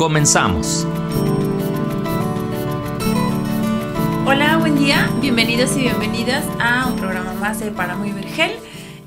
Comenzamos. Hola, buen día. Bienvenidos y bienvenidas a un programa más de Para Muy Vergel.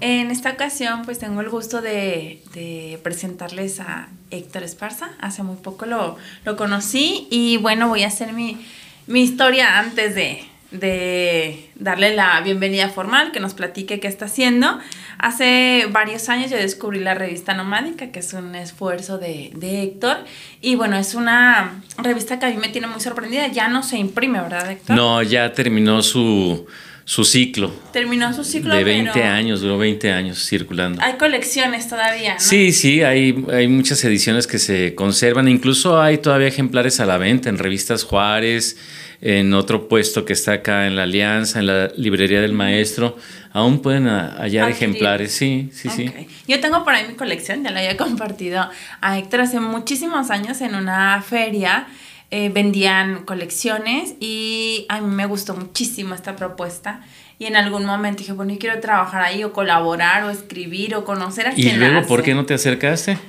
En esta ocasión pues tengo el gusto de, presentarles a Héctor Esparza. Hace muy poco lo, conocí y bueno, voy a hacer mi historia antes de, de darle la bienvenida formal, que nos platique qué está haciendo. Hace varios años yo descubrí la revista Nomádica, que es un esfuerzo de, Héctor. Y bueno, es una revista que a mí me tiene muy sorprendida. Ya no se imprime, ¿verdad, Héctor? No, ya terminó su, ciclo. Terminó su ciclo. De 20 años, duró 20 años circulando. Hay colecciones todavía, ¿no? Sí, sí, hay, hay muchas ediciones que se conservan. Incluso hay todavía ejemplares a la venta en revistas Juárez en otro puesto que está acá en la Alianza, en la librería del maestro, aún pueden ah, hallar ejemplares, sí, sí, sí. Yo tengo por ahí mi colección, ya la había compartido a Héctor hace muchísimos años en una feria. Eh, vendían colecciones y a mí me gustó muchísimo esta propuesta y en algún momento dije, bueno, yo quiero trabajar ahí o colaborar o escribir o conocer a ¿Y luego por qué no te acercaste?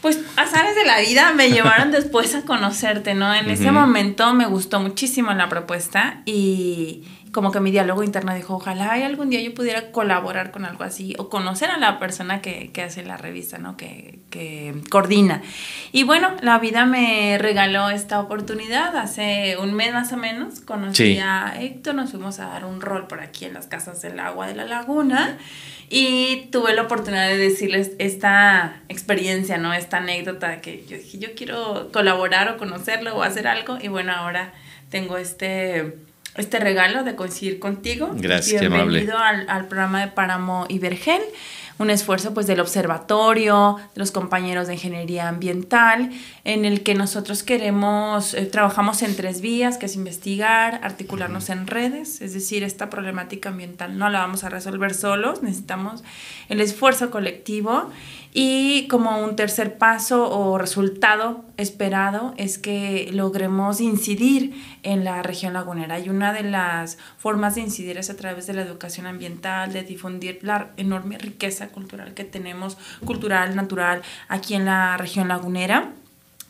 pues azares de la vida me llevaron después a conocerte, ¿no? En ese momento me gustó muchísimo la propuesta y como que mi diálogo interno dijo, ojalá algún día yo pudiera colaborar con algo así o conocer a la persona que, que hace la revista, ¿no? Que, que, coordina. Y bueno, la vida me regaló esta oportunidad. Hace un mes más o menos conocí a Héctor, nos fuimos a dar un rol por aquí en las casas del agua de la laguna y tuve la oportunidad de decirles esta experiencia, ¿no? Esta anécdota que yo dije, yo quiero colaborar o conocerlo o hacer algo y bueno, ahora tengo este pues, este regalo de coincidir contigo. Gracias, Bienvenido amable. Al, al, programa de Páramo y Vergel, un esfuerzo pues del observatorio, de los compañeros de ingeniería ambiental, en el que nosotros queremos, eh, trabajamos en tres vías, que es investigar, articularnos en redes, es decir, esta problemática ambiental no la vamos a resolver solos, necesitamos el esfuerzo colectivo y como un tercer paso o resultado esperado es que logremos incidir en la región lagunera. Y una de las formas de incidir es a través de la educación ambiental, de difundir la enorme riqueza cultural que tenemos, cultural, natural, aquí en la región lagunera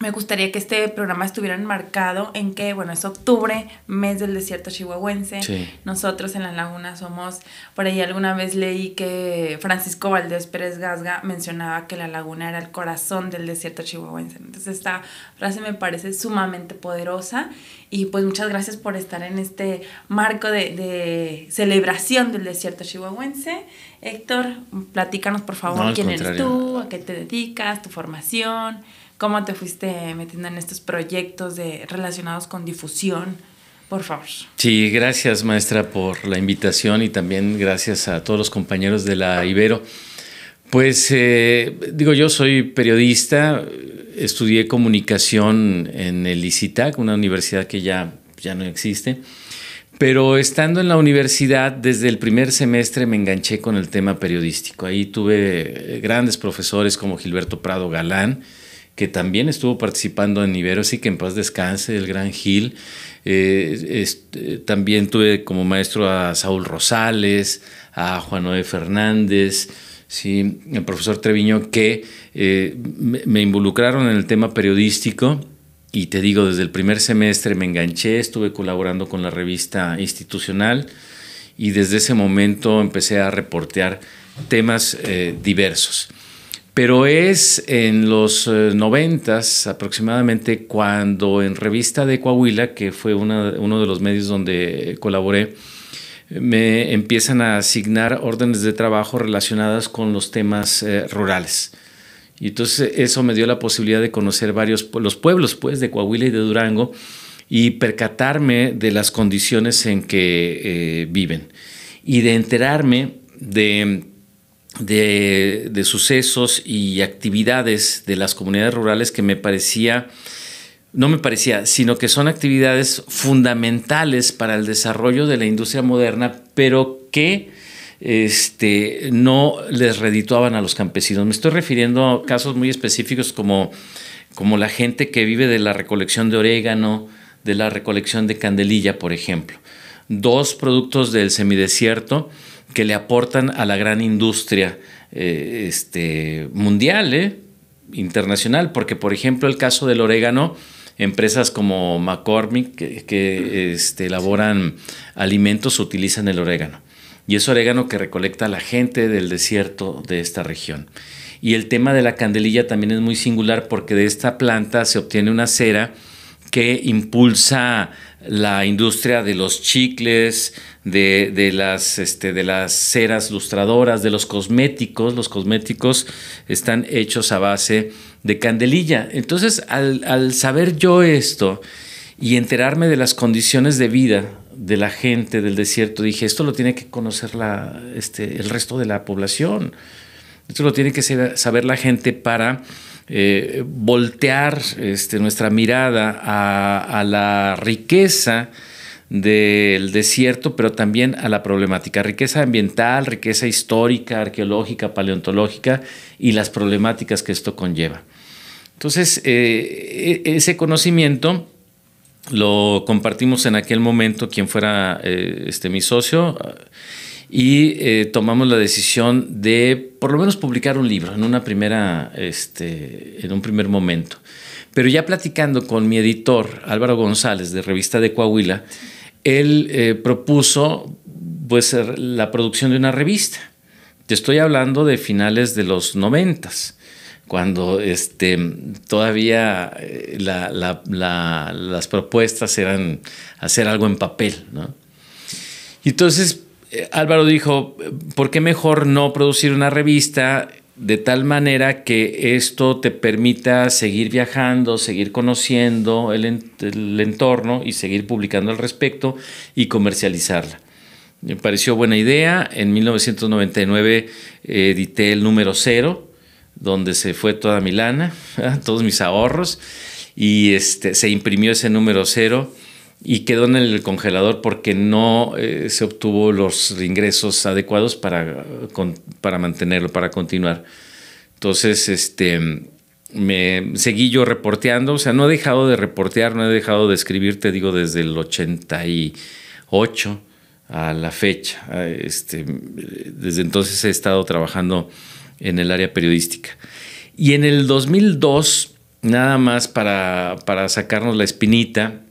me gustaría que este programa estuviera enmarcado en que, bueno, es octubre, mes del desierto chihuahuense. Nosotros en la laguna somos, por ahí alguna vez leí que Francisco Valdés Pérez Gasga mencionaba que la laguna era el corazón del desierto chihuahuense. Entonces esta frase me parece sumamente poderosa y pues muchas gracias por estar en este marco de, celebración del desierto chihuahuense. Héctor, platícanos por favor quién eres tú, a qué te dedicas, tu formación cómo te fuiste metiendo en estos proyectos relacionados con difusión. Por favor. Sí, gracias maestra por la invitación y también gracias a todos los compañeros de la Ibero. Pues eh, digo, yo soy periodista, estudié comunicación en el ICITAC, una universidad que ya, ya no existe, pero estando en la universidad desde el primer semestre me enganché con el tema periodístico. Ahí tuve eh, grandes profesores como Gilberto Prado Galán, que también estuvo participando en Iberos y que en paz descanse, el gran Gil. Eh, eh, también tuve como maestro a Saúl Rosales, a Juan Noé Fernández, sí, el profesor Treviño, que eh, me, involucraron en el tema periodístico. Y te digo, desde el primer semestre me enganché, estuve colaborando con la revista institucional y desde ese momento empecé a reportear temas diversos. Pero es en los eh, noventas aproximadamente cuando en Revista de Coahuila, que fue uno de los medios donde colaboré, me empiezan a asignar órdenes de trabajo relacionadas con los temas eh, rurales. Y entonces eso me dio la posibilidad de conocer varios los pueblos pues de Coahuila y de Durango y percatarme de las condiciones en que eh, viven y de enterarme de de, sucesos y actividades de las comunidades rurales que me parecía, no me parecía, sino que son actividades fundamentales para el desarrollo de la industria moderna, pero que este, no les redituaban a los campesinos. Me estoy refiriendo a casos muy específicos como, como la gente que vive de la recolección de orégano, de la recolección de candelilla, por ejemplo. Dos productos del semidesierto que le aportan a la gran industria eh, este, mundial, eh, internacional, porque por ejemplo el caso del orégano, empresas como McCormick que, este, elaboran alimentos utilizan el orégano. Y es orégano que recolecta la gente del desierto de esta región. Y el tema de la candelilla también es muy singular porque de esta planta se obtiene una cera que impulsa la industria de los chicles, de, las, este, de las ceras lustradoras, de los cosméticos. Los cosméticos están hechos a base de candelilla. Entonces, al, saber yo esto y enterarme de las condiciones de vida de la gente del desierto, dije, esto lo tiene que conocer la, este, el resto de la población. Esto lo tiene que saber la gente para eh, voltear este, nuestra mirada a, la riqueza del desierto, pero también a la problemática, riqueza ambiental, riqueza histórica, arqueológica, paleontológica y las problemáticas que esto conlleva. Entonces, eh, e, ese conocimiento lo compartimos en aquel momento, quien fuera eh, este, mi socio, y eh, tomamos la decisión de por lo menos publicar un libro en una primera este, en un primer momento pero ya platicando con mi editor Álvaro González de revista de Coahuila él eh, propuso pues la producción de una revista te estoy hablando de finales de los noventas cuando este, todavía eh, la, la, las propuestas eran hacer algo en papel. ¿no? Entonces Álvaro dijo, ¿por qué mejor no producir una revista de tal manera que esto te permita seguir viajando, seguir conociendo el, entorno y seguir publicando al respecto y comercializarla. Me pareció buena idea. En 1999 eh, edité el número cero, donde se fue toda mi lana, todos mis ahorros, y este, se imprimió ese número cero y quedó en el congelador porque no eh, se obtuvo los ingresos adecuados para, para mantenerlo, para continuar. Entonces, este, me seguí yo reporteando, o sea, no he dejado de reportear, no he dejado de escribir, te digo, desde el 88 a la fecha. Este, desde entonces he estado trabajando en el área periodística. Y en el 2002, nada más para, para sacarnos la espinita,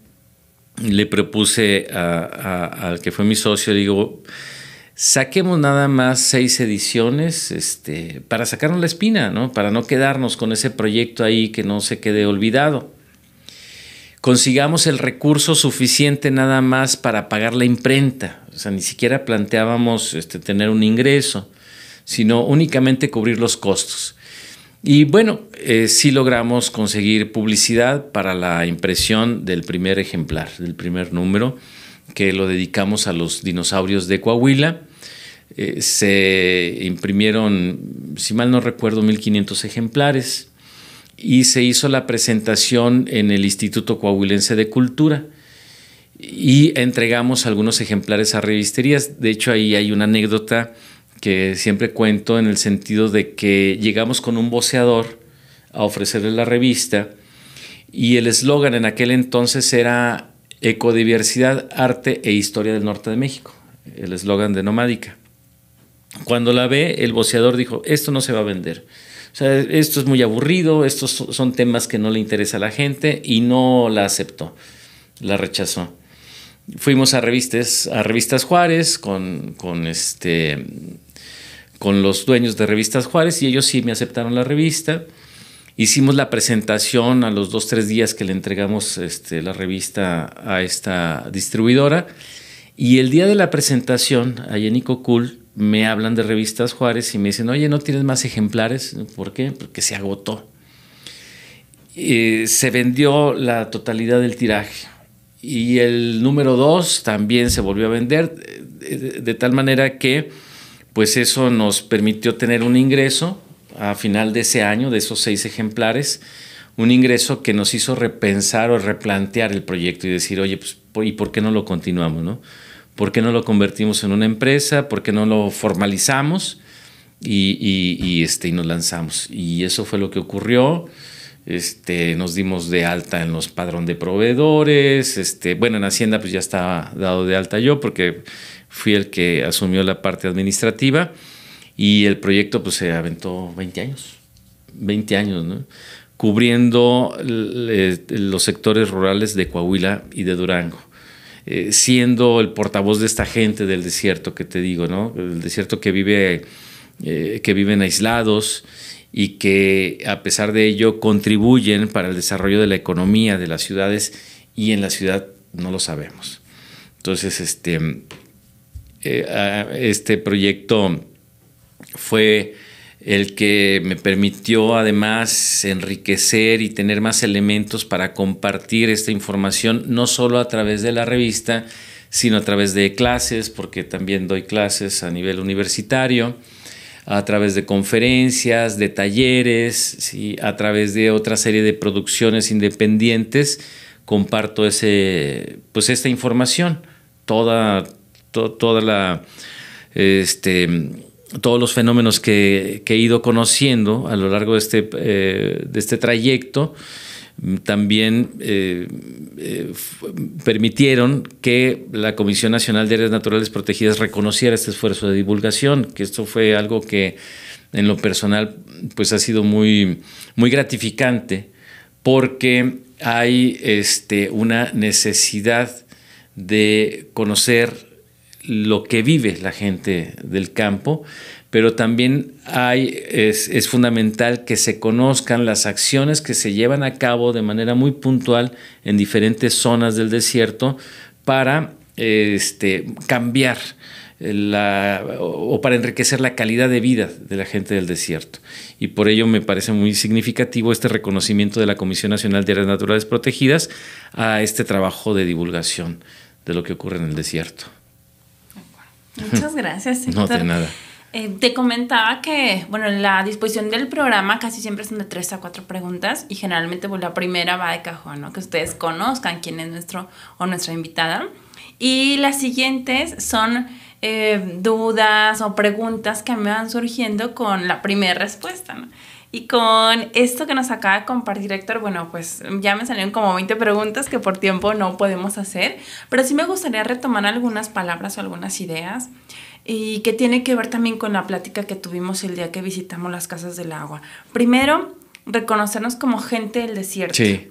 le propuse al que fue mi socio, digo, saquemos nada más seis ediciones este, para sacarnos la espina, ¿no? para no quedarnos con ese proyecto ahí que no se quede olvidado. Consigamos el recurso suficiente nada más para pagar la imprenta, o sea, ni siquiera planteábamos este, tener un ingreso, sino únicamente cubrir los costos. Y bueno, eh, sí logramos conseguir publicidad para la impresión del primer ejemplar, del primer número, que lo dedicamos a los dinosaurios de Coahuila. Eh, se imprimieron, si mal no recuerdo, 1.500 ejemplares y se hizo la presentación en el Instituto Coahuilense de Cultura y entregamos algunos ejemplares a revisterías. De hecho, ahí hay una anécdota que siempre cuento en el sentido de que llegamos con un voceador a ofrecerle la revista y el eslogan en aquel entonces era Ecodiversidad, Arte e Historia del Norte de México, el eslogan de Nomádica. Cuando la ve, el voceador dijo, esto no se va a vender. O sea, esto es muy aburrido, estos son temas que no le interesa a la gente y no la aceptó, la rechazó. Fuimos a revistas, a revistas Juárez con, con este con los dueños de Revistas Juárez y ellos sí me aceptaron la revista. Hicimos la presentación a los dos, tres días que le entregamos este, la revista a esta distribuidora. Y el día de la presentación, a en Cool, me hablan de Revistas Juárez y me dicen, oye, ¿no tienes más ejemplares? ¿Por qué? Porque se agotó. Eh, se vendió la totalidad del tiraje. Y el número dos también se volvió a vender, eh, de tal manera que pues eso nos permitió tener un ingreso a final de ese año, de esos seis ejemplares, un ingreso que nos hizo repensar o replantear el proyecto y decir, oye, pues, ¿y por qué no lo continuamos? No? ¿Por qué no lo convertimos en una empresa? ¿Por qué no lo formalizamos? Y, este, y nos lanzamos. Y eso fue lo que ocurrió. Este, nos dimos de alta en los padrón de proveedores, este, bueno, en Hacienda pues ya estaba dado de alta yo porque fui el que asumió la parte administrativa y el proyecto pues se aventó 20 años, 20 años, ¿no? cubriendo eh, los sectores rurales de Coahuila y de Durango. Eh, siendo el portavoz de esta gente del desierto que te digo, ¿no? El desierto que vive, eh, que viven aislados y que a pesar de ello contribuyen para el desarrollo de la economía de las ciudades y en la ciudad no lo sabemos. Entonces, este, eh, este proyecto fue el que me permitió además enriquecer y tener más elementos para compartir esta información, no solo a través de la revista, sino a través de clases, porque también doy clases a nivel universitario, a través de conferencias, de talleres, ¿sí? a través de otra serie de producciones independientes, comparto ese, pues esta información, toda, toda la, este, todos los fenómenos que, he ido conociendo a lo largo de este, eh, de este trayecto mm, también eh, eh, permitieron que la Comisión Nacional de Áreas Naturales Protegidas reconociera este esfuerzo de divulgación, que esto fue algo que en lo personal pues ha sido muy, muy gratificante porque hay este, una necesidad de conocer lo que vive la gente del campo, pero también hay, es, fundamental que se conozcan las acciones que se llevan a cabo de manera muy puntual en diferentes zonas del desierto para este, cambiar la, o para enriquecer la calidad de vida de la gente del desierto. Y por ello me parece muy significativo este reconocimiento de la Comisión Nacional de Áreas Naturales Protegidas a este trabajo de divulgación de lo que ocurre en el desierto. Muchas gracias. No, de nada. Eh, te comentaba que, bueno, la disposición del programa casi siempre son de tres a cuatro preguntas y generalmente pues, la primera va de cajón, ¿no? Que ustedes conozcan quién es nuestro o nuestra invitada. Y las siguientes son eh, dudas o preguntas que me van surgiendo con la primera respuesta, ¿no? Y con esto que nos acaba de compartir Héctor, bueno, pues ya me salieron como 20 preguntas que por tiempo no podemos hacer, pero sí me gustaría retomar algunas palabras o algunas ideas y que tiene que ver también con la plática que tuvimos el día que visitamos las casas del agua. Primero, reconocernos como gente del desierto. Sí.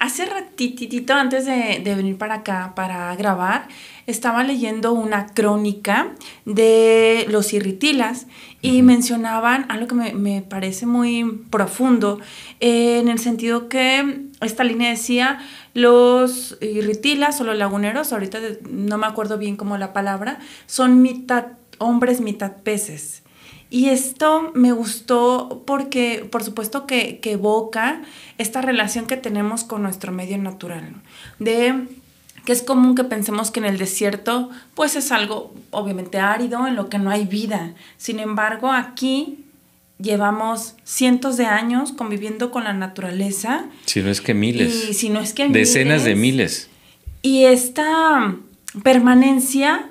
Hace ratitito antes de, venir para acá para grabar, estaba leyendo una crónica de los irritilas y mencionaban algo que me, parece muy profundo, eh, en el sentido que esta línea decía los irritilas o los laguneros, ahorita no me acuerdo bien cómo la palabra, son mitad hombres, mitad peces. Y esto me gustó porque, por supuesto, que, evoca esta relación que tenemos con nuestro medio natural, de que es común que pensemos que en el desierto, pues es algo obviamente árido, en lo que no hay vida. Sin embargo, aquí llevamos cientos de años conviviendo con la naturaleza. Si no es que miles. Y si no es que Decenas de miles. Y esta permanencia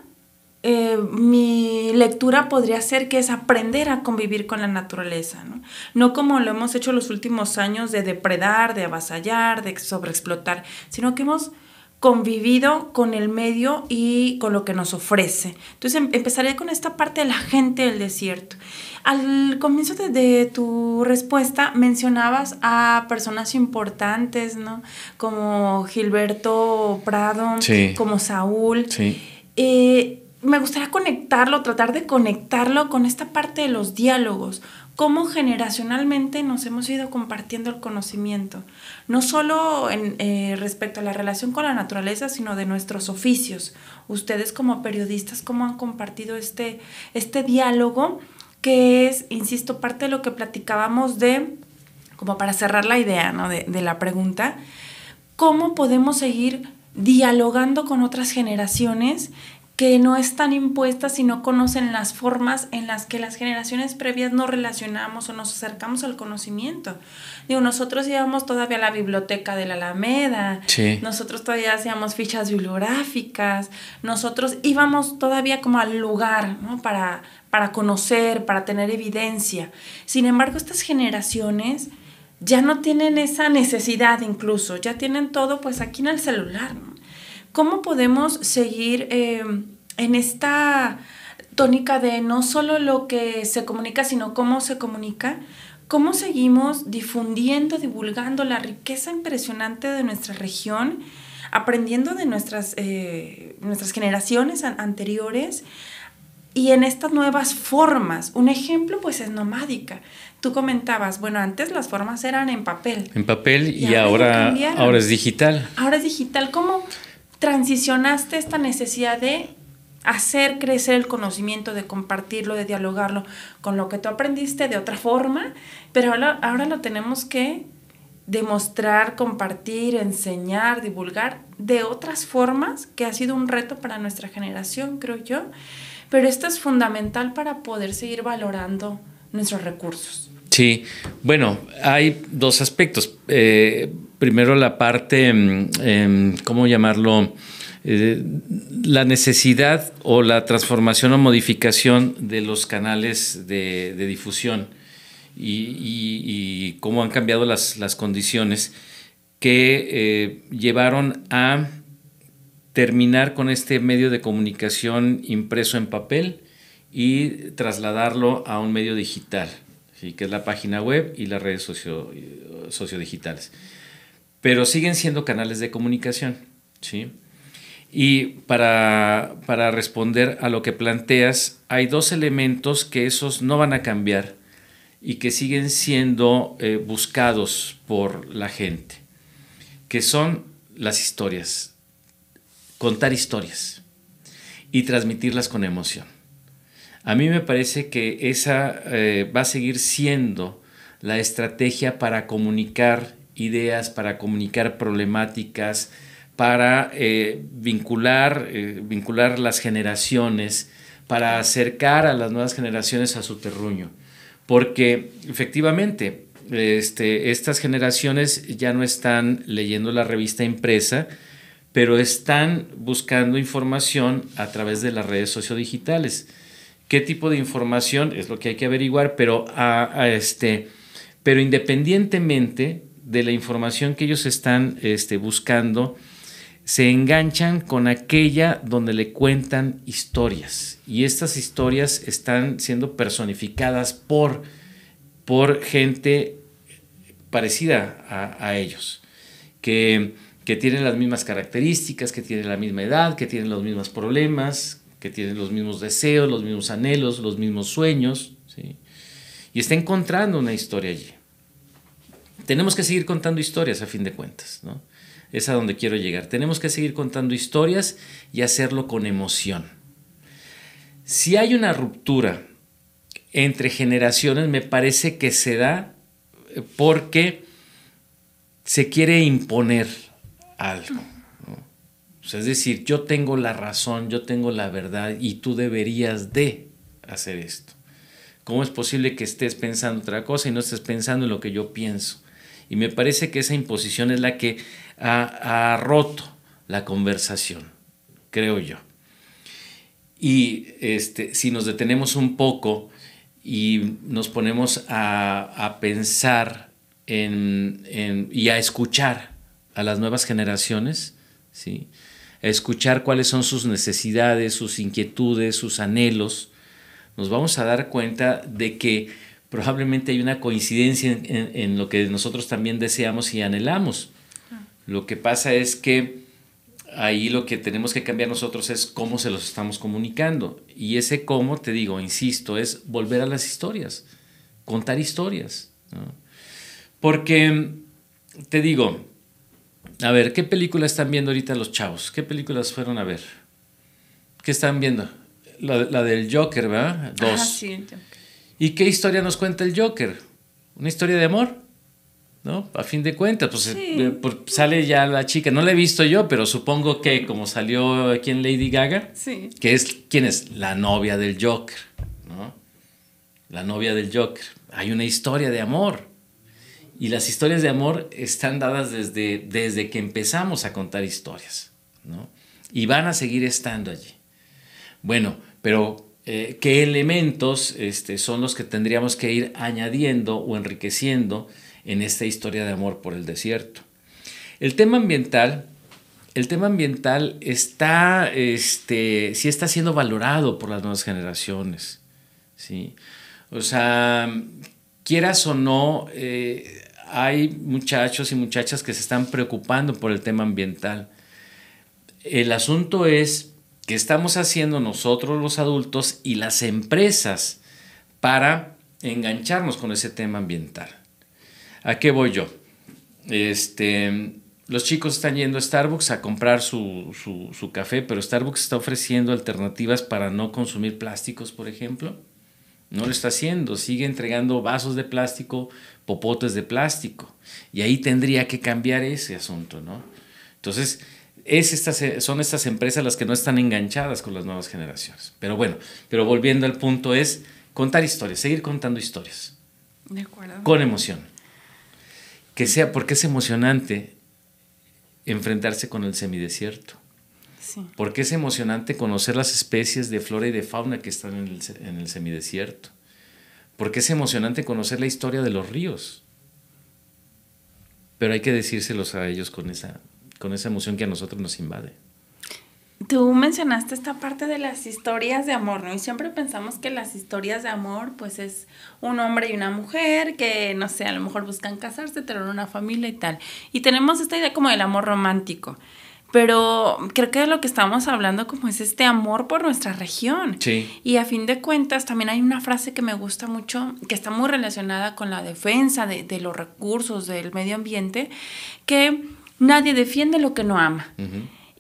eh, mi lectura podría ser que es aprender a convivir con la naturaleza, ¿no? No como lo hemos hecho los últimos años de depredar, de avasallar, de sobreexplotar, sino que hemos convivido con el medio y con lo que nos ofrece. Entonces em, empezaría con esta parte de la gente del desierto. Al comienzo de, tu respuesta mencionabas a personas importantes, ¿no? Como Gilberto Prado, como Saúl. Eh, me gustaría conectarlo, tratar de conectarlo con esta parte de los diálogos, cómo generacionalmente nos hemos ido compartiendo el conocimiento, no solo en, eh, respecto a la relación con la naturaleza, sino de nuestros oficios. Ustedes como periodistas, cómo han compartido este, este diálogo, que es, insisto, parte de lo que platicábamos de, como para cerrar la idea ¿no? de, de la pregunta, cómo podemos seguir dialogando con otras generaciones que no están impuestas y no conocen las formas en las que las generaciones previas nos relacionamos o nos acercamos al conocimiento. Digo, nosotros íbamos todavía a la biblioteca de la Alameda, nosotros todavía hacíamos fichas bibliográficas, nosotros íbamos todavía como al lugar para, para conocer, para tener evidencia. Sin embargo, estas generaciones ya no tienen esa necesidad incluso, ya tienen todo pues aquí en el celular, ¿Cómo podemos seguir eh, en esta tónica de no solo lo que se comunica, sino cómo se comunica? ¿Cómo seguimos difundiendo, divulgando la riqueza impresionante de nuestra región, aprendiendo de nuestras, eh, nuestras generaciones anteriores? y en estas nuevas formas. Un ejemplo pues es nomádica. Tú comentabas, bueno, antes las formas eran en papel. En papel y, ahora, ahora, ahora, es digital. Ahora es digital. ¿Cómo, transicionaste esta necesidad de hacer crecer el conocimiento, de compartirlo, de dialogarlo con lo que tú aprendiste de otra forma, pero ahora, lo tenemos que demostrar, compartir, enseñar, divulgar de otras formas, que ha sido un reto para nuestra generación, creo yo, pero esto es fundamental para poder seguir valorando nuestros recursos. Sí, bueno, hay dos aspectos. Eh, primero la parte, em, em, ¿cómo llamarlo? Eh, la necesidad o la transformación o modificación de los canales de, difusión y, cómo han cambiado las, condiciones que eh, llevaron a terminar con este medio de comunicación impreso en papel y trasladarlo a un medio digital, que es la página web y las redes socio, eh, sociodigitales pero siguen siendo canales de comunicación, ¿sí? Y para, responder a lo que planteas, hay dos elementos que esos no van a cambiar y que siguen siendo eh, buscados por la gente, que son las historias, contar historias y transmitirlas con emoción. A mí me parece que esa eh, va a seguir siendo la estrategia para comunicar ideas, para comunicar problemáticas, para eh, vincular, eh, vincular las generaciones, para acercar a las nuevas generaciones a su terruño. Porque efectivamente, este, estas generaciones ya no están leyendo la revista impresa, pero están buscando información a través de las redes sociodigitales. ¿Qué tipo de información? Es lo que hay que averiguar, pero, ah, ah, este, pero independientemente de la información que ellos están este, buscando, se enganchan con aquella donde le cuentan historias. Y estas historias están siendo personificadas por, por gente parecida a, ellos, que, que, tienen las mismas características, que tienen la misma edad, que tienen los mismos problemas, que tienen los mismos deseos, los mismos anhelos, los mismos sueños. Y está encontrando una historia allí tenemos que seguir contando historias a fin de cuentas, Es a donde quiero llegar. Tenemos que seguir contando historias y hacerlo con emoción. Si hay una ruptura entre generaciones, me parece que se da eh, porque se quiere imponer algo. es decir, yo tengo la razón, yo tengo la verdad y tú deberías de hacer esto. ¿Cómo es posible que estés pensando otra cosa y no estés pensando en lo que yo pienso? Y me parece que esa imposición es la que ha, roto la conversación, creo yo. Y este, si nos detenemos un poco y nos ponemos a, pensar y a escuchar a las nuevas generaciones, ¿sí? a escuchar cuáles son sus necesidades, sus inquietudes, sus anhelos, nos vamos a dar cuenta de que probablemente hay una coincidencia en, lo que nosotros también deseamos y anhelamos. Ah. Lo que pasa es que ahí lo que tenemos que cambiar nosotros es cómo se los estamos comunicando. Y ese cómo, te digo, insisto, es volver a las historias, contar historias. Porque, te digo, a ver, ¿qué película están viendo ahorita los chavos? ¿Qué películas fueron a ver? ¿Qué están viendo? La, del Joker, ¿verdad? Dos. ¿Y qué historia nos cuenta el Joker? ¿Una historia de amor? ¿No? A fin de cuentas, pues eh, sale ya la chica. No la he visto yo, pero supongo que como salió aquí en Lady Gaga, que es quién es la novia del Joker, ¿no? La novia del Joker. Hay una historia de amor. Y las historias de amor están dadas desde, desde que empezamos a contar historias, ¿no? Y van a seguir estando allí. Bueno, pero eh, qué elementos este, son los que tendríamos que ir añadiendo o enriqueciendo en esta historia de amor por el desierto. El tema ambiental, el tema ambiental está, este, sí está siendo valorado por las nuevas generaciones, ¿sí? O sea, quieras o no, eh, hay muchachos y muchachas que se están preocupando por el tema ambiental. El asunto es que estamos haciendo nosotros los adultos y las empresas para engancharnos con ese tema ambiental. ¿A qué voy yo? Este, los chicos están yendo a Starbucks a comprar su, su, su, café, pero Starbucks está ofreciendo alternativas para no consumir plásticos, por ejemplo. No lo está haciendo, sigue entregando vasos de plástico, popotes de plástico. Y ahí tendría que cambiar ese asunto, ¿no? Entonces, estas, eh, son estas empresas las que no están enganchadas con las nuevas generaciones. Pero bueno, pero volviendo al punto es contar historias, seguir contando historias. De acuerdo. Con emoción. Que sea, porque es emocionante enfrentarse con el semidesierto. Sí. Porque es emocionante conocer las especies de flora y de fauna que están en el, en el semidesierto. Porque es emocionante conocer la historia de los ríos. Pero hay que decírselos a ellos con esa con esa emoción que a nosotros nos invade. Tú mencionaste esta parte de las historias de amor, ¿no? Y siempre pensamos que las historias de amor, pues es un hombre y una mujer que, no sé, a lo mejor buscan casarse, tener una familia y tal. Y tenemos esta idea como del amor romántico. Pero creo que de lo que estamos hablando como es este amor por nuestra región. Sí. Y a fin de cuentas también hay una frase que me gusta mucho, que está muy relacionada con la defensa de, de los recursos, del medio ambiente, que Nadie defiende lo que no ama.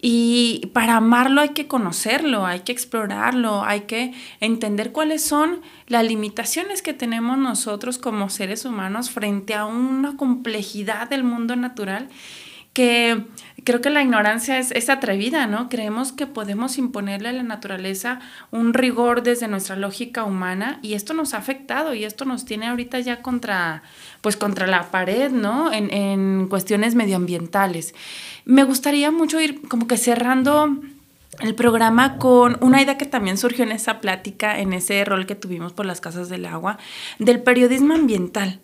Y para amarlo hay que conocerlo, hay que explorarlo, hay que entender cuáles son las limitaciones que tenemos nosotros como seres humanos frente a una complejidad del mundo natural que creo que la ignorancia es, es, atrevida, ¿no? Creemos que podemos imponerle a la naturaleza un rigor desde nuestra lógica humana y esto nos ha afectado y esto nos tiene ahorita ya contra, pues contra la pared, ¿no? En, en cuestiones medioambientales. Me gustaría mucho ir como que cerrando el programa con una idea que también surgió en esa plática, en ese rol que tuvimos por las casas del agua, del periodismo ambiental.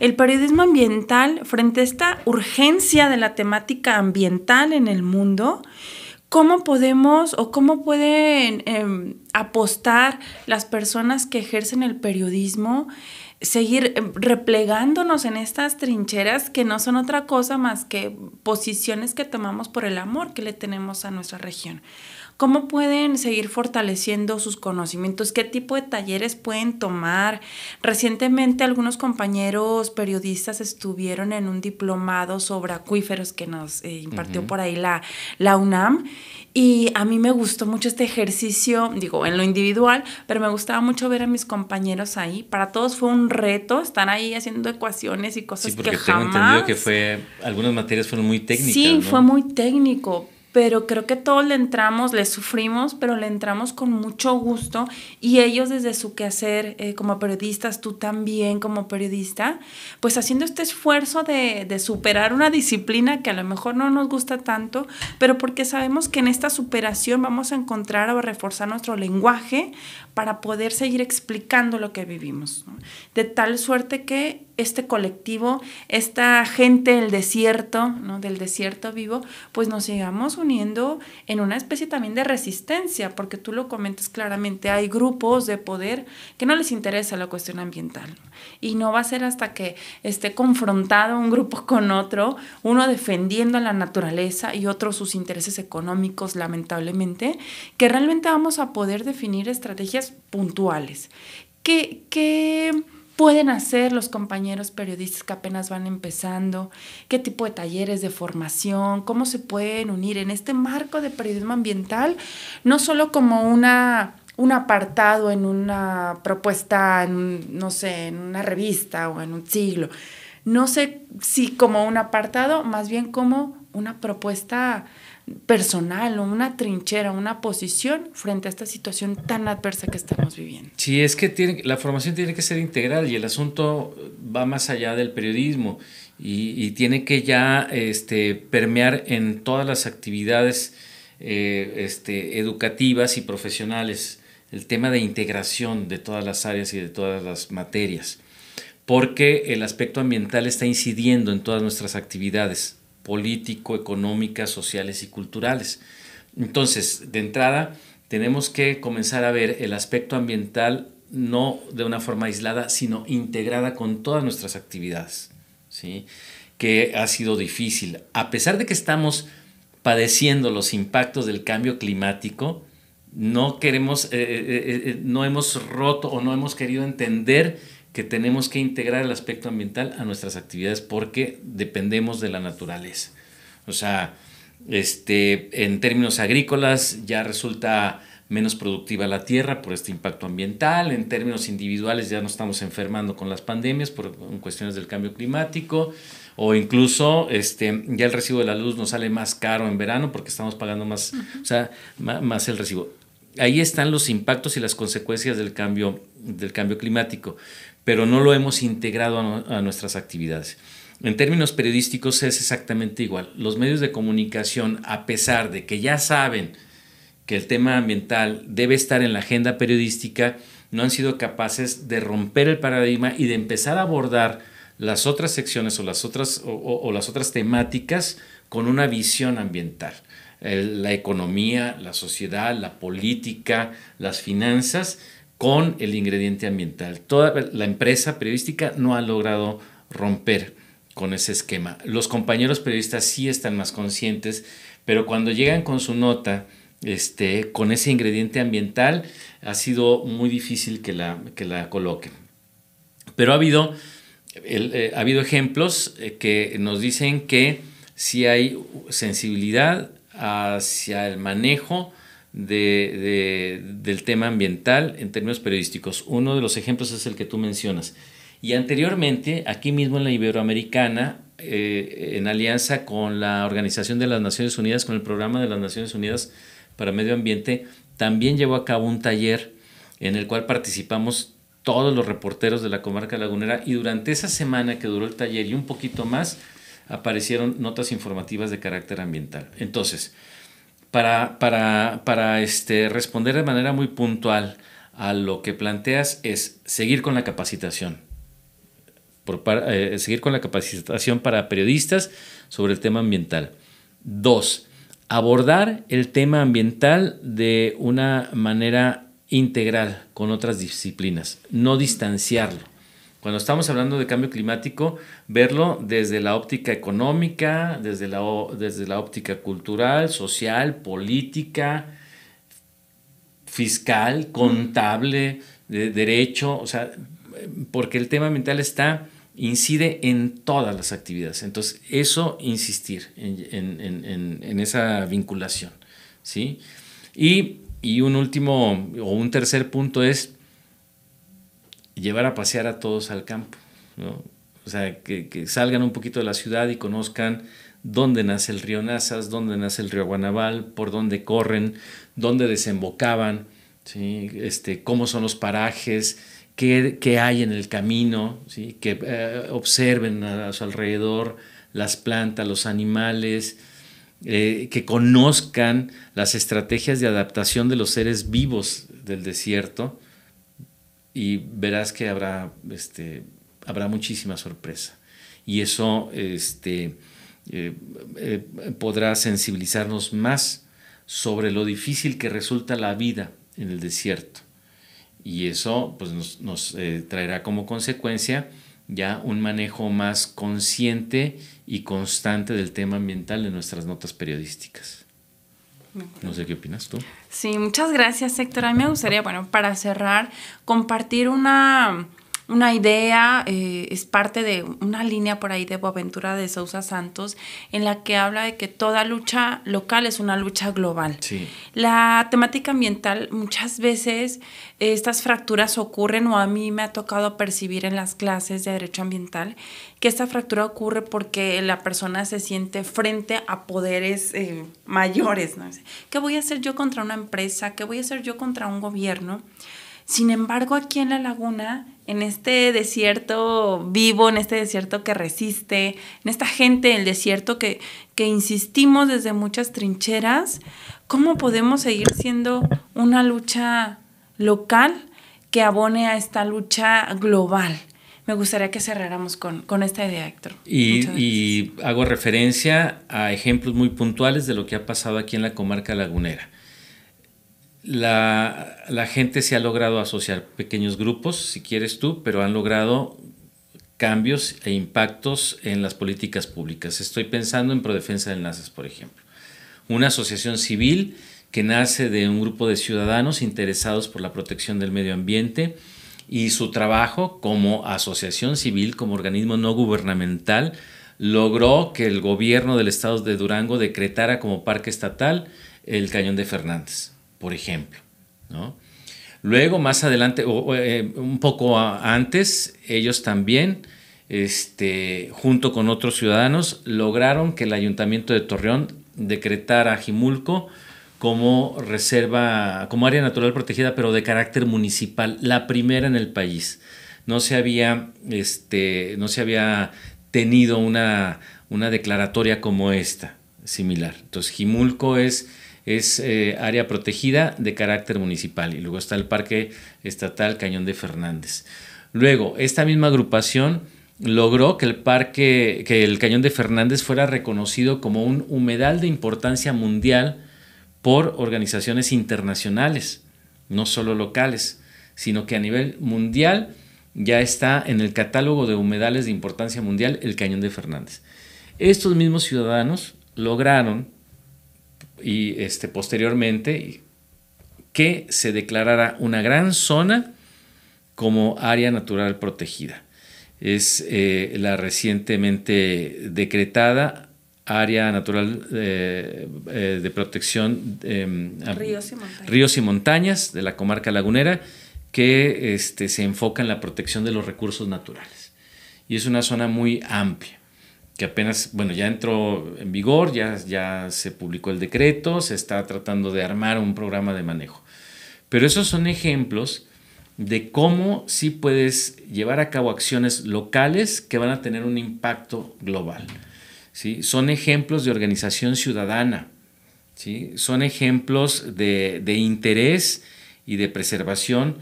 El periodismo ambiental, frente a esta urgencia de la temática ambiental en el mundo, ¿cómo podemos o cómo pueden em, apostar las personas que ejercen el periodismo? seguir em, replegándonos en estas trincheras que no son otra cosa más que posiciones que tomamos por el amor que le tenemos a nuestra región. ¿Cómo pueden seguir fortaleciendo sus conocimientos? ¿Qué tipo de talleres pueden tomar? Recientemente algunos compañeros periodistas estuvieron en un diplomado sobre acuíferos que nos eh, impartió por ahí la, la UNAM y a mí me gustó mucho este ejercicio, digo, en lo individual, pero me gustaba mucho ver a mis compañeros ahí. Para todos fue un reto, estar ahí haciendo ecuaciones y cosas sí, porque que tengo entendido que fue, algunas materias fueron muy técnicas. Sí, fue muy técnico, pero creo que todos le entramos, le sufrimos, pero le entramos con mucho gusto y ellos desde su quehacer eh, como periodistas, tú también como periodista, pues haciendo este esfuerzo de, superar una disciplina que a lo mejor no nos gusta tanto, pero porque sabemos que en esta superación vamos a encontrar o a reforzar nuestro lenguaje para poder seguir explicando lo que vivimos, de tal suerte que este colectivo, esta gente del desierto, ¿no? del desierto vivo, pues nos sigamos uniendo en una especie también de resistencia, porque tú lo comentas claramente, hay grupos de poder que no les interesa la cuestión ambiental. Y no va a ser hasta que esté confrontado un grupo con otro, uno defendiendo la naturaleza y otro sus intereses económicos, lamentablemente, que realmente vamos a poder definir estrategias puntuales. ¿Qué que pueden hacer los compañeros periodistas que apenas van empezando, qué tipo de talleres de formación, cómo se pueden unir en este marco de periodismo ambiental, no solo como una un apartado en una propuesta, no sé, en una revista o en un siglo. No sé si como un apartado, más bien como una propuesta personal o una trinchera, una posición frente a esta situación tan adversa que estamos viviendo. Sí, es que tiene, la formación tiene que ser integral y el asunto va más allá del periodismo y, tiene que ya este, permear en todas las actividades eh, este, educativas y profesionales el tema de integración de todas las áreas y de todas las materias, porque el aspecto ambiental está incidiendo en todas nuestras actividades político, económicas, sociales y culturales. Entonces, de entrada, tenemos que comenzar a ver el aspecto ambiental no de una forma aislada, sino integrada con todas nuestras actividades, ¿sí? que ha sido difícil. A pesar de que estamos padeciendo los impactos del cambio climático, no queremos, eh, eh, eh, no hemos roto o no hemos querido entender tenemos que integrar el aspecto ambiental a nuestras actividades porque dependemos de la naturaleza. O sea, este, en términos agrícolas ya resulta menos productiva la tierra por este impacto ambiental, en términos individuales ya nos estamos enfermando con las pandemias por cuestiones del cambio climático, o incluso este, ya el recibo de la luz nos sale más caro en verano porque estamos pagando más, sea, el recibo. Ahí están los impactos y las consecuencias del cambio, del cambio climático pero no lo hemos integrado a, nuestras actividades. En términos periodísticos es exactamente igual. Los medios de comunicación, a pesar de que ya saben que el tema ambiental debe estar en la agenda periodística, no han sido capaces de romper el paradigma y de empezar a abordar las otras secciones o las otras, o, las otras temáticas con una visión ambiental. la economía, la sociedad, la política, las finanzas con el ingrediente ambiental. Toda la empresa periodística no ha logrado romper con ese esquema. Los compañeros periodistas sí están más conscientes, pero cuando llegan con su nota, este, con ese ingrediente ambiental, ha sido muy difícil que la, coloquen. Pero ha habido, eh, ha habido ejemplos eh, que nos dicen que si hay sensibilidad hacia el manejo de, del tema ambiental en términos periodísticos. Uno de los ejemplos es el que tú mencionas. Y anteriormente, aquí mismo en la Iberoamericana, eh, en alianza con la Organización de las Naciones Unidas, con el programa de las Naciones Unidas para Medio Ambiente, también llevó a cabo un taller en el cual participamos todos los reporteros de la comarca lagunera y durante esa semana que duró el taller y un poquito más, aparecieron notas informativas de carácter ambiental. Entonces, para, para, este, responder de manera muy puntual a lo que planteas es seguir con la capacitación. Por, eh, seguir con la capacitación para periodistas sobre el tema ambiental. Dos, abordar el tema ambiental de una manera integral con otras disciplinas, no distanciarlo. Cuando estamos hablando de cambio climático, verlo desde la óptica económica, desde la, desde la óptica cultural, social, política, fiscal, contable, de derecho, o sea, porque el tema ambiental está, incide en todas las actividades. Entonces, eso, insistir en, esa vinculación, ¿sí? y un último o un tercer punto es llevar a pasear a todos al campo, O sea, que, salgan un poquito de la ciudad y conozcan dónde nace el río Nazas, dónde nace el río Guanabal, por dónde corren, dónde desembocaban, este, cómo son los parajes, qué, hay en el camino, que eh, observen a, su alrededor las plantas, los animales, eh, que conozcan las estrategias de adaptación de los seres vivos del desierto y verás que este, habrá, muchísima sorpresa. Y eso este, eh, eh, podrá sensibilizarnos más sobre lo difícil que resulta la vida en el desierto. Y eso pues, nos, eh, traerá como consecuencia ya un manejo más consciente y constante del tema ambiental en nuestras notas periodísticas. No sé qué opinas tú. Sí, muchas gracias, Héctor. A mí me gustaría, bueno, para cerrar, compartir una una idea, eh, es parte de una línea por ahí de Boaventura de Sousa Santos, en la que habla de que toda lucha local es una lucha global. La temática ambiental, muchas veces eh, estas fracturas ocurren, o a mí me ha tocado percibir en las clases de Derecho Ambiental, que esta fractura ocurre porque la persona se siente frente a poderes eh, mayores. ¿Qué voy a hacer yo contra una empresa? ¿Qué voy a hacer yo contra un gobierno? Sin embargo, aquí en La Laguna en este desierto vivo, en este desierto que resiste, en esta gente del desierto que, que insistimos desde muchas trincheras, ¿cómo podemos seguir siendo una lucha local que abone a esta lucha global? Me gustaría que cerráramos con, con esta idea, Héctor. y hago referencia a ejemplos muy puntuales de lo que ha pasado aquí en la comarca lagunera la, gente se ha logrado asociar pequeños grupos, si quieres tú, pero han logrado cambios e impactos en las políticas públicas. Estoy pensando en Prodefensa de Enlaces, por ejemplo. Una asociación civil que nace de un grupo de ciudadanos interesados por la protección del medio ambiente y su trabajo como asociación civil, como organismo no gubernamental, logró que el gobierno del estado de Durango decretara como parque estatal el Cañón de Fernández por ejemplo. ¿no? Luego, más adelante, eh, un poco antes, ellos también, este, junto con otros ciudadanos, lograron que el ayuntamiento de Torreón decretara a Jimulco como reserva, como área natural protegida, pero de carácter municipal, la primera en el país. No se había, este, no se había tenido una, una declaratoria como esta, similar. Entonces, Jimulco es es eh, área protegida de carácter municipal y luego está el Parque Estatal Cañón de Fernández. Luego, esta misma agrupación logró que el parque, que el Cañón de Fernández fuera reconocido como un humedal de importancia mundial por organizaciones internacionales, no solo locales, sino que a nivel mundial ya está en el catálogo de humedales de importancia mundial el Cañón de Fernández. Estos mismos ciudadanos lograron y este, posteriormente que se declarara una gran zona como área natural protegida. Es eh, la recientemente decretada área natural eh, eh, de protección em, ríos, y ríos y montañas de la comarca lagunera que este, se enfoca en la protección de los recursos naturales. Y es una zona muy amplia que apenas, bueno, ya entró en vigor, ya, ya se publicó el decreto, se está tratando de armar un programa de manejo. Pero esos son ejemplos de cómo sí puedes llevar a cabo acciones locales que van a tener un impacto global. ¿sí? Son ejemplos de organización ciudadana, ¿sí? son ejemplos de, interés y de preservación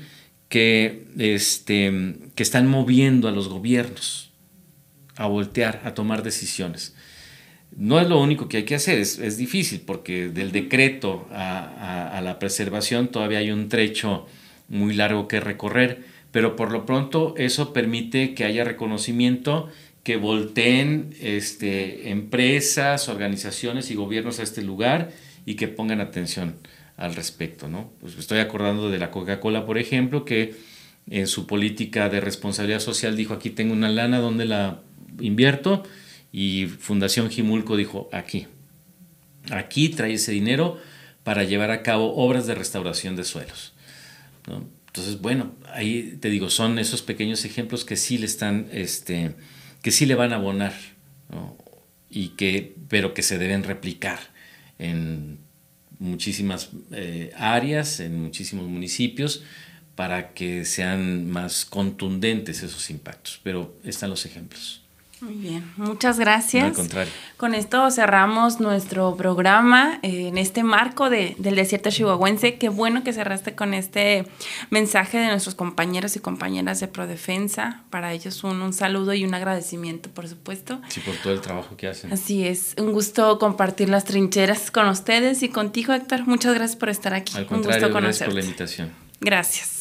que, este, que están moviendo a los gobiernos a voltear, a tomar decisiones. No es lo único que hay que hacer, es, es difícil porque del decreto a, la preservación todavía hay un trecho muy largo que recorrer, pero por lo pronto eso permite que haya reconocimiento, que volteen este, empresas, organizaciones y gobiernos a este lugar y que pongan atención al respecto. ¿no? Pues estoy acordando de la Coca-Cola, por ejemplo, que en su política de responsabilidad social dijo aquí tengo una lana donde la invierto y Fundación Jimulco dijo, aquí, aquí trae ese dinero para llevar a cabo obras de restauración de suelos. Entonces, bueno, ahí te digo, son esos pequeños ejemplos que sí le están, este, que sí le van a abonar, y que, pero que se deben replicar en muchísimas eh, áreas, en muchísimos municipios, para que sean más contundentes esos impactos. Pero están los ejemplos. Muy bien, muchas gracias. al contrario. Con esto cerramos nuestro programa eh, en este marco del desierto chihuahuense. Qué bueno que cerraste con este mensaje de nuestros compañeros y compañeras de Prodefensa. Para ellos un, saludo y un agradecimiento, por supuesto. Sí, por todo el trabajo que hacen. Así es, un gusto compartir las trincheras con ustedes y contigo, Héctor. Muchas gracias por estar aquí. Al un gusto conocerte. Gracias por la invitación. Gracias.